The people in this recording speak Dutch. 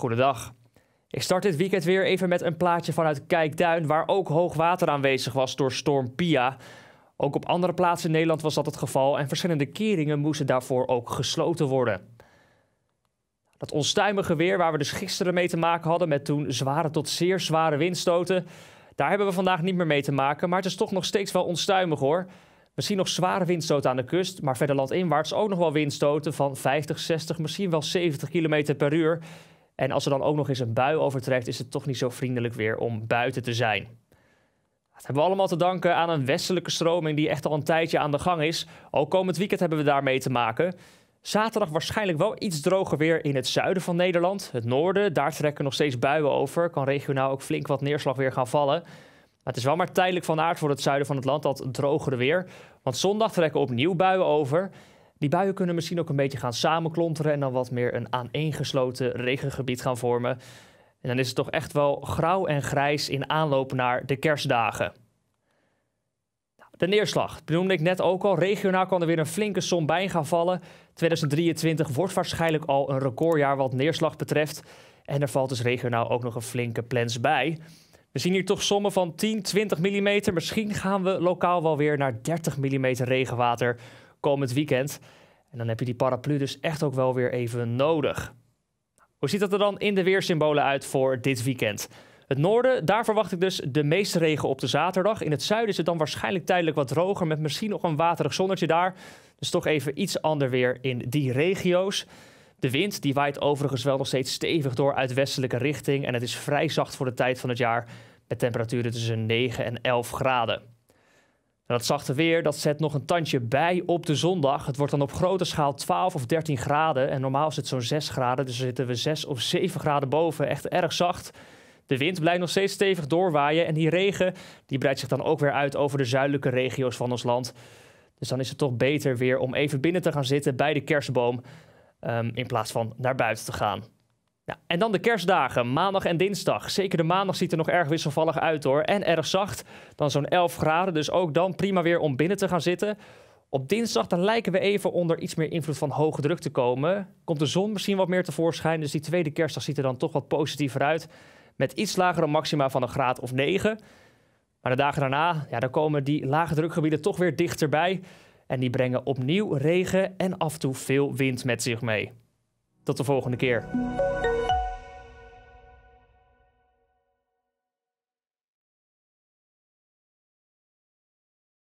Goedendag. Ik start dit weekend weer even met een plaatje vanuit Kijkduin, waar ook hoog water aanwezig was door storm Pia. Ook op andere plaatsen in Nederland was dat het geval en verschillende keringen moesten daarvoor ook gesloten worden. Dat onstuimige weer waar we dus gisteren mee te maken hadden met toen zware tot zeer zware windstoten, daar hebben we vandaag niet meer mee te maken, maar het is toch nog steeds wel onstuimig hoor. Misschien nog zware windstoten aan de kust, maar verder landinwaarts ook nog wel windstoten van 50, 60, misschien wel 70 km per uur. En als er dan ook nog eens een bui overtrekt, is het toch niet zo vriendelijk weer om buiten te zijn. Dat hebben we allemaal te danken aan een westelijke stroming die echt al een tijdje aan de gang is. Ook komend weekend hebben we daarmee te maken. Zaterdag waarschijnlijk wel iets droger weer in het zuiden van Nederland. Het noorden, daar trekken nog steeds buien over. Kan regionaal ook flink wat neerslag weer gaan vallen. Maar het is wel maar tijdelijk van aard voor het zuiden van het land, dat drogere weer. Want zondag trekken opnieuw buien over. Die buien kunnen misschien ook een beetje gaan samenklonteren en dan wat meer een aaneengesloten regengebied gaan vormen. En dan is het toch echt wel grauw en grijs in aanloop naar de kerstdagen. Nou, de neerslag, dat noemde ik net ook al. Regionaal kan er weer een flinke som bij gaan vallen. 2023 wordt waarschijnlijk al een recordjaar wat neerslag betreft. En er valt dus regionaal ook nog een flinke plens bij. We zien hier toch sommen van 10, 20 mm. Misschien gaan we lokaal wel weer naar 30 mm regenwater komend weekend. En dan heb je die paraplu dus echt ook wel weer even nodig. Hoe ziet dat er dan in de weersymbolen uit voor dit weekend? Het noorden, daar verwacht ik dus de meeste regen op de zaterdag. In het zuiden is het dan waarschijnlijk tijdelijk wat droger, met misschien nog een waterig zonnetje daar. Dus toch even iets ander weer in die regio's. De wind die waait overigens wel nog steeds stevig door uit westelijke richting. En het is vrij zacht voor de tijd van het jaar, met temperaturen tussen 9 en 11 graden. En dat zachte weer, dat zet nog een tandje bij op de zondag. Het wordt dan op grote schaal 12 of 13 graden. En normaal is het zo'n 6 graden, dus zitten we 6 of 7 graden boven. Echt erg zacht. De wind blijft nog steeds stevig doorwaaien. En die regen, die breidt zich dan ook weer uit over de zuidelijke regio's van ons land. Dus dan is het toch beter weer om even binnen te gaan zitten bij de kerstboom. Ehm, in plaats van naar buiten te gaan en dan de kerstdagen, maandag en dinsdag. Zeker de maandag ziet er nog erg wisselvallig uit hoor. En erg zacht, dan zo'n 11 graden. Dus ook dan prima weer om binnen te gaan zitten. Op dinsdag dan lijken we even onder iets meer invloed van hoge druk te komen. Komt de zon misschien wat meer tevoorschijn. Dus die tweede kerstdag ziet er dan toch wat positiever uit. Met iets lagere maxima van een graad of 9. Maar de dagen daarna, ja, dan komen die lage drukgebieden toch weer dichterbij. En die brengen opnieuw regen en af en toe veel wind met zich mee. Tot de volgende keer.